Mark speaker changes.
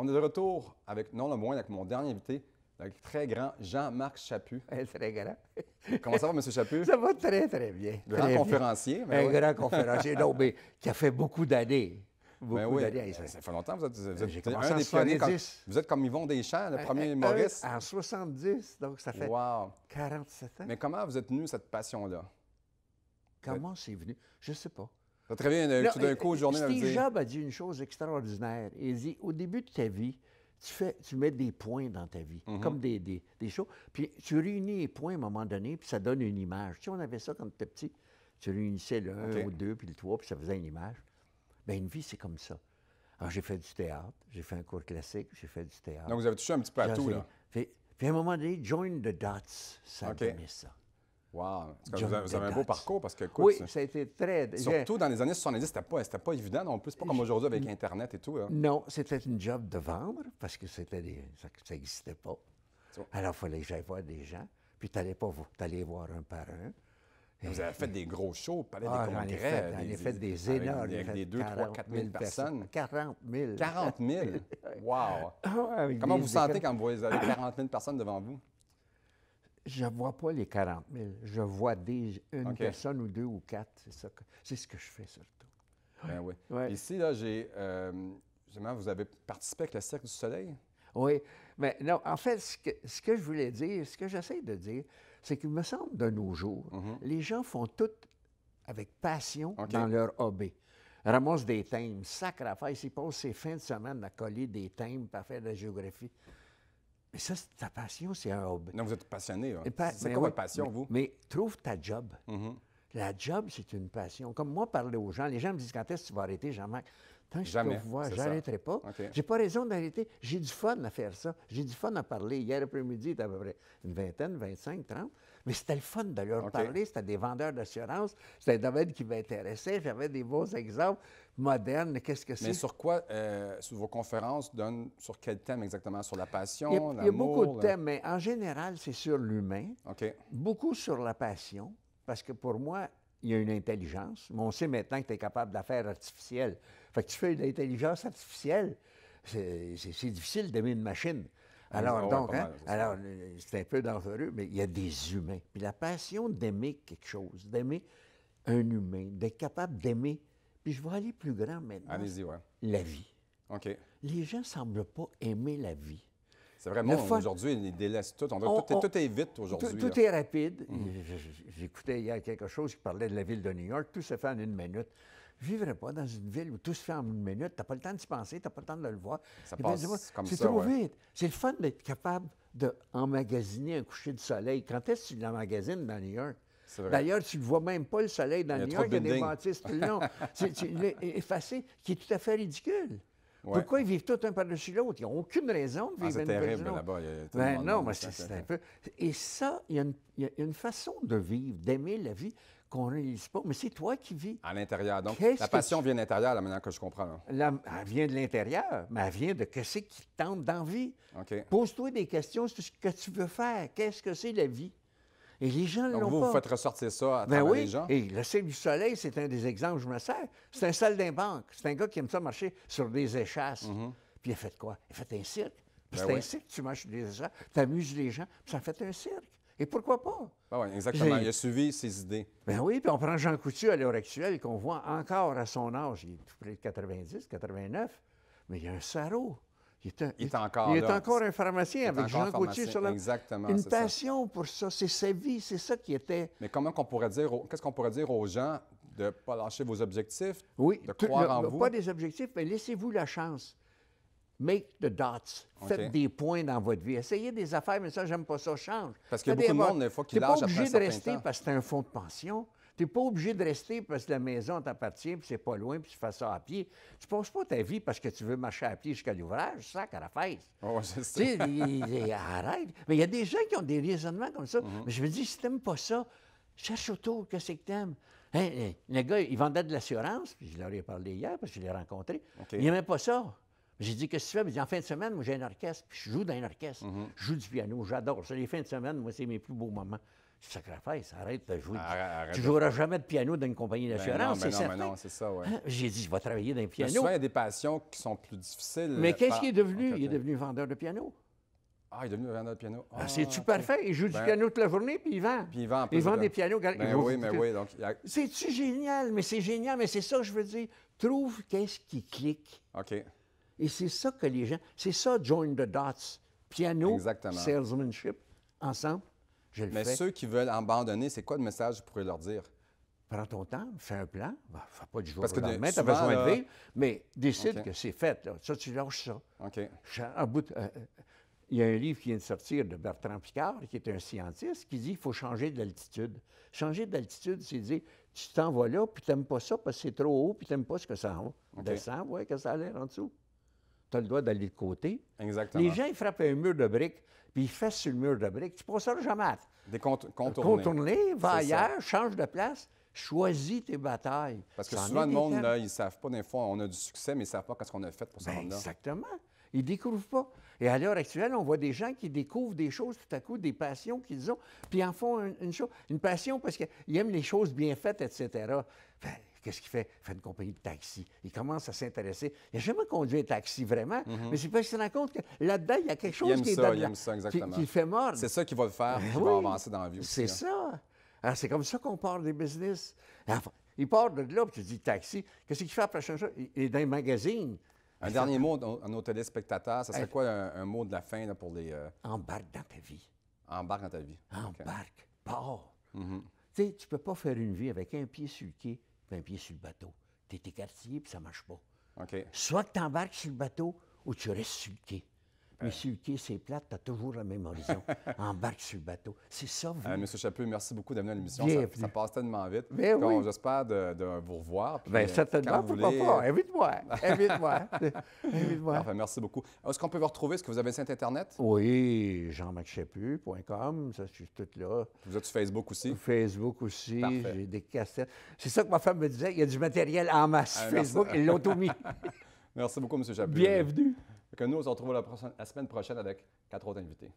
Speaker 1: On est de retour avec, non le moins, avec mon dernier invité, le très grand Jean-Marc Chaput. très grand. Comment ça va, M. Chaput? Ça va très, très bien. Grand conférencier. Ben un grand conférencier, non, mais qui a fait beaucoup d'années. Ben beaucoup d'années. Ça, fait longtemps, que vous êtes un des vous êtes comme Yvon Deschamps, le premier Maurice. En 70, donc ça fait 47 ans. Mais comment vous êtes venu cette passion-là? Comment c'est venu? Je ne sais pas très bien, euh, tout d'un coup, une journée... Steve Jobs
Speaker 2: a dit une chose extraordinaire. Il dit, au début de ta vie, tu, fais, tu mets des points dans ta vie, mhm. comme des, des, choses. Puis tu réunis les points à un moment donné, puis ça donne une image. Tu sais, on avait ça quand tu étais petit. Tu réunissais le 1 okay. 2, puis le 3, puis ça faisait une image. Bien, une vie, c'est comme ça. Alors, j'ai fait du théâtre, j'ai fait un cours classique, j'ai fait du théâtre. Donc, vous avez touché un petit peu à tout, là. Puis, à un moment donné, join the dots, ça okay. a
Speaker 1: ça. Wow! Vous, avez un beau parcours parce que, écoute, Oui, ça a été très. Surtout dans les années 70, c'était pas, pas évident non plus. C'est pas comme aujourd'hui avec Internet et tout. Hein. Non,
Speaker 2: c'était une job de vendre parce que c'était ça n'existait pas. Alors, il fallait que j'aille voir des gens. Puis, tu n'allais pas allais voir un par un. Vous avez fait des
Speaker 1: gros shows, pas des congrès. vous avez fait, des, énormes. Avec, des 2, 3, 4 000 personnes. 40 000. 40 000? wow! Comment vous sentez quand vous avez 40 000 personnes devant vous?
Speaker 2: je ne vois pas les 40 000. Je vois des, une personne ou deux ou quatre. C'est, c'est ce que je fais surtout.
Speaker 1: Ben oui. Ici, là, j'ai. Euh, vous avez participé avec le Cercle du Soleil? Oui. Mais non, en fait, ce
Speaker 2: que, je voulais dire, ce que j'essaie de dire, c'est qu'il me semble de nos jours, mhm. les gens font tout avec passion dans leur hobby. ramassent des thèmes, sacre affaire. Ils passent ces fins de semaine à coller des thèmes, à faire de la géographie. Mais ça, c'est ta passion, c'est un hobby. Non, vous êtes passionné. Hein. c'est quoi votre passion, vous? Mais trouve ta job. Mm-hmm. La job, c'est une passion. Comme moi, parler aux gens, les gens me disent quand est-ce que tu vas arrêter, Jean-Marc? Jamais, je j'arrêterai pas. J'ai pas raison d'arrêter. J'ai du fun à faire ça. J'ai du fun à parler. Hier après-midi, il à peu près une vingtaine, 25, 30. Mais c'était le fun de leur parler. C'était des vendeurs d'assurance. C'était un domaine qui m'intéressait. J'avais des beaux exemples modernes. Qu'est-ce que c'est? Mais
Speaker 1: sur quoi euh, vos conférences donnent sur quel thème exactement? Sur la passion, l'amour? Il, y a beaucoup de thèmes,
Speaker 2: mais en général, c'est sur l'humain. Beaucoup sur la passion, parce que pour moi, il y a une intelligence, mais on sait maintenant que tu es capable d'affaires artificielles. Fait que tu fais de l'intelligence artificielle, c'est difficile d'aimer une machine. Ah, alors, ah hein, alors, c'est un peu dangereux, mais il y a des humains. Puis la passion d'aimer quelque chose, d'aimer un humain, d'être capable d'aimer. Puis je vais aller plus grand maintenant. Allez-y, ouais. La vie. OK. Les gens ne semblent pas aimer la vie.
Speaker 1: C'est vraiment, aujourd'hui, ils délaissent tout. On, tout, tout, est vite aujourd'hui. Tout, est rapide. Mhm. J'écoutais hier quelque
Speaker 2: chose qui parlait de la ville de New York. Tout se fait en une minute. Je vivrais pas dans une ville où tout se fait en une minute. Tu n'as pas le temps de s'y penser, tu n'as pas le temps de le voir. Ça passe comme ça. C'est trop vite. C'est le fun d'être capable d'emmagasiner un coucher de soleil. Quand est-ce que tu l'emmagasines dans New York? D'ailleurs, tu ne vois même pas le soleil dans New York, il y a des bâtisses tout c'est effacé, qui est tout à fait ridicule. Pourquoi ils vivent tout un par-dessus l'autre? Ils n'ont aucune raison de ah, vivre ben dans une terrible là-bas. Ben non, mais c'est un peu... Et ça, il y, a une façon de vivre, d'aimer la vie, qu'on pas. Mais c'est toi qui vis.
Speaker 1: À l'intérieur. Donc, la passion vient de l'intérieur, la manière que je comprends.
Speaker 2: Elle vient de l'intérieur, mais elle vient de qu'est-ce qui tente d'envie. vie. Pose-toi des questions sur ce que tu veux faire. Qu'est-ce que c'est la vie? Et les gens l'ont vous, pas. vous faites
Speaker 1: ressortir ça à ben oui. les gens. Et
Speaker 2: le du soleil, c'est un des exemples je me sers. C'est un sale d'un banque. C'est un gars qui aime ça marcher sur des échasses. Mm-hmm. Puis il a fait quoi? Il a fait un cirque. Ben c'est un cirque, tu marches sur des échasses, tu amuses les gens, puis ça fait un cirque. Et pourquoi pas?
Speaker 1: Ah oui, exactement. Il a suivi ses idées. Ben
Speaker 2: oui, puis on prend Jean Couture à l'heure actuelle, qu'on voit encore à son âge. Il est tout près de 90, 89, mais il a un sarrau. Il est, il encore, il est encore un pharmacien avec Jean Couture sur la... Exactement, Une passion
Speaker 1: pour ça, c'est sa vie, c'est ça qui était. Mais comment qu'on pourrait dire, aux... qu'est-ce qu'on pourrait dire aux gens de ne pas lâcher vos objectifs,
Speaker 2: oui, de croire en vous? Pas
Speaker 1: des objectifs, mais
Speaker 2: laissez-vous la chance. Make the dots. Faites des points dans votre vie. Essayez des affaires, mais ça, j'aime pas ça, change. Parce que y a beaucoup de monde, des fois, qui lâche pas obligé de rester parce que t'as un fonds de pension. Tu n'es pas obligé de rester parce que la maison t'appartient, puis c'est pas loin, puis tu fais ça à pied. Tu passes pas ta vie parce que tu veux marcher à pied jusqu'à l'ouvrage, ça, à la fesse. Oh, arrête. Mais il y a des gens qui ont des raisonnements comme ça. Mhm. Mais je me dis, si t'aimes pas ça, cherche autour, qu'est-ce que t'aimes? Hein, hein, le gars, il vendait de l'assurance, puis je leur ai parlé hier parce que je l'ai rencontré. Il n'aimait pas ça. J'ai dit, qu'est-ce que tu fais? Il en fin de semaine, moi, j'ai un orchestre, puis je joue dans un orchestre. Mhm. Je joue du piano, j'adore ça. Les fins de semaine, moi, c'est mes plus beaux moments. Sacrifice, arrête de jouer. tu ne joueras jamais de piano dans une compagnie ben d'assurance, c'est ben certain. Ben non, c'est ça, hein?
Speaker 1: J'ai dit, je vais travailler dans le piano. souvent, il y a des passions qui sont plus difficiles. Mais qu'est-ce qu'il est
Speaker 2: devenu? Il est devenu vendeur de piano.
Speaker 1: Ah, il est devenu vendeur de piano. Ah, C'est-tu ah, parfait? Il joue du piano
Speaker 2: toute la journée, puis il vend. Puis il vend, il vend des pianos. Mais oui, mais oui. C'est-tu génial? Mais c'est génial, mais c'est ça que je veux dire. Trouve qu'est-ce qui clique. OK. Et c'est ça que les gens. C'est ça, join the dots. Piano, salesmanship, ensemble,
Speaker 1: je le Mais ceux qui veulent abandonner, c'est quoi le message que vous pourriez leur dire? Prends ton temps, fais un plan. ne bah, fais pas du jour au lendemain, tu as besoin de vivre, mais décide
Speaker 2: que c'est fait. Là. Ça, tu lâches ça. OK. Euh, il y a un livre qui vient de sortir de Bertrand Picard, qui est un scientiste, qui dit qu'il faut changer d'altitude. Changer d'altitude, c'est dire tu t'en vas là, puis t'aimes pas ça parce que c'est trop haut, puis t'aimes pas ce que ça en va. Descends, ouais, que ça a l'air en dessous tu as le droit d'aller de côté.
Speaker 1: Exactement. Les gens, ils frappent
Speaker 2: un mur de briques, puis ils fessent sur le mur de briques. Tu ne passeras jamais Des contourner. va ailleurs, change de place,
Speaker 1: choisis tes batailles. Parce que souvent, le monde, ils ne savent pas, des fois, on a du succès, mais ils ne savent pas ce qu'on a fait pour ce ben, Exactement. Ils ne découvrent pas. Et à l'heure actuelle, on voit des gens qui découvrent
Speaker 2: des choses tout à coup, des passions qu'ils ont, puis en font une, chose, une passion parce qu'ils aiment les choses bien faites, etc. Qu'est-ce qu'il fait? Il fait une compagnie de taxi. Il commence à s'intéresser. Il n'a jamais conduit un taxi vraiment, mhm. mais c'est parce qu'il se rend compte que là-dedans, il y a quelque chose qui ça, il aime ça, exactement.
Speaker 1: fait mort. C'est ça qui va le faire, ben qui va avancer dans la vie. C'est hein. ça. Alors, ah, C'est
Speaker 2: comme ça qu'on part
Speaker 1: des business. Ah, il part de là, puis tu dis taxi. Qu'est-ce qu'il fait après prochaine chose? Il est dans les magazines. Un dernier mot à nos téléspectateurs. Ça serait quoi un, mot de la fin pour les. Euh, Embarque dans ta vie. Embarque dans ta vie. Embarque.
Speaker 2: Okay. Mhm. Tu sais, tu peux pas faire une vie avec un pied sur le quai puis un pied sur le bateau. T'es écartillé, puis ça marche pas. Soit
Speaker 1: que embarques sur le bateau ou tu restes sur le quai. Mais si le c'est plate, tu as toujours la même horizon. Embarque sur le bateau. C'est ça, vous. M. Euh, Monsieur Chaput, merci beaucoup d'amener à l'émission. Ça, ça, passe tellement vite. Ben j'espère de, vous revoir. Ben, euh, certainement, pourquoi pas. Invite-moi. Invite-moi. moi merci beaucoup. Est-ce qu'on peut vous retrouver? Est-ce que vous avez un site Internet? Oui, jeanmarchaput.com. Ça, je suis tout là. Vous êtes sur Facebook aussi? Facebook aussi. J'ai des
Speaker 2: cassettes. C'est ça que ma femme me disait. Il y a du matériel en masse sur ah, Facebook. Ils l'ont tout mis.
Speaker 1: merci beaucoup, M. Chaput. Bienvenue que nous, on se retrouve la semaine prochaine avec quatre autres invités.